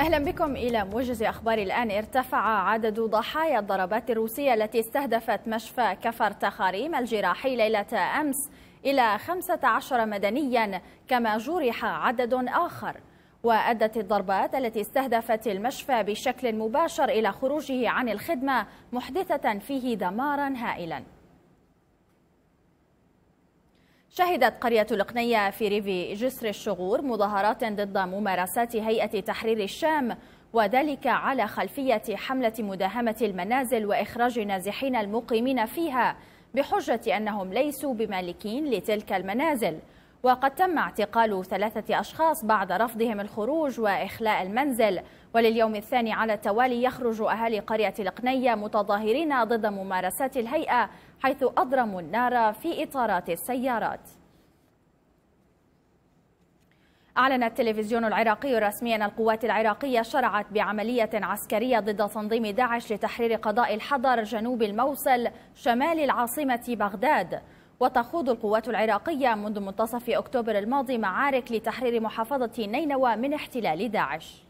أهلا بكم إلى موجز أخبار الآن ارتفع عدد ضحايا الضربات الروسية التي استهدفت مشفى كفر تخاريم الجراحي ليلة أمس إلى 15 مدنيا كما جرح عدد آخر وأدت الضربات التي استهدفت المشفى بشكل مباشر إلى خروجه عن الخدمة محدثة فيه دمارا هائلا شهدت قرية القنية في ريف جسر الشغور مظاهرات ضد ممارسات هيئة تحرير الشام وذلك على خلفية حملة مداهمة المنازل وإخراج النازحين المقيمين فيها بحجة أنهم ليسوا بمالكين لتلك المنازل وقد تم اعتقال ثلاثة أشخاص بعد رفضهم الخروج وإخلاء المنزل ولليوم الثاني على التوالي يخرج أهالي قرية القنية متظاهرين ضد ممارسات الهيئة حيث أضرموا النار في إطارات السيارات أعلن التلفزيون العراقي رسميا القوات العراقية شرعت بعملية عسكرية ضد تنظيم داعش لتحرير قضاء الحضر جنوب الموصل شمال العاصمة بغداد وتخوض القوات العراقية منذ منتصف أكتوبر الماضي معارك لتحرير محافظة نينوى من احتلال داعش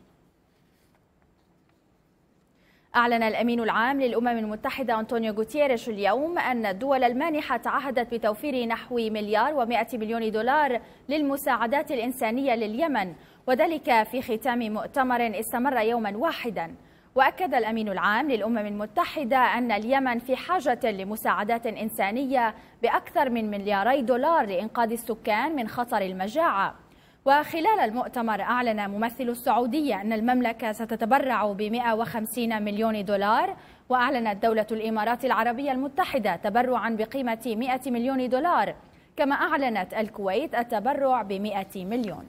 أعلن الأمين العام للأمم المتحدة أنطونيو غوتيريش اليوم أن الدول المانحة تعهدت بتوفير نحو مليار ومائة مليون دولار للمساعدات الإنسانية لليمن وذلك في ختام مؤتمر استمر يوما واحدا وأكد الأمين العام للأمم المتحدة أن اليمن في حاجة لمساعدات إنسانية بأكثر من ملياري دولار لإنقاذ السكان من خطر المجاعة وخلال المؤتمر أعلن ممثل السعودية أن المملكة ستتبرع ب 150 مليون دولار وأعلنت دولة الإمارات العربية المتحدة تبرعا بقيمة 100 مليون دولار كما أعلنت الكويت التبرع ب 100 مليون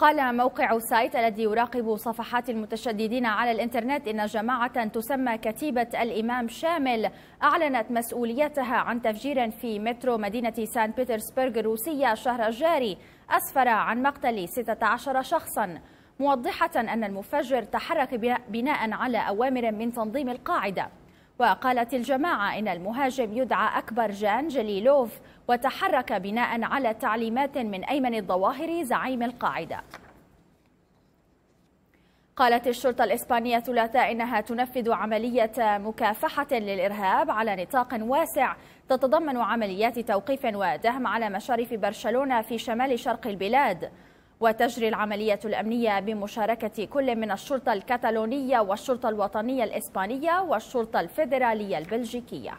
قال موقع سايت الذي يراقب صفحات المتشددين على الانترنت ان جماعه تسمى كتيبه الامام شامل اعلنت مسؤوليتها عن تفجير في مترو مدينه سان بيترسبرغ الروسيه الشهر الجاري اسفر عن مقتل 16 شخصا موضحه ان المفجر تحرك بناء على اوامر من تنظيم القاعده وقالت الجماعه ان المهاجم يدعى اكبر جان جليلوف وتحرك بناء على تعليمات من أيمن الظواهر زعيم القاعدة قالت الشرطة الإسبانية ثلاثاء إنها تنفذ عملية مكافحة للإرهاب على نطاق واسع تتضمن عمليات توقيف ودهم على مشارف برشلونة في شمال شرق البلاد وتجري العملية الأمنية بمشاركة كل من الشرطة الكتالونية والشرطة الوطنية الإسبانية والشرطة الفيدرالية البلجيكية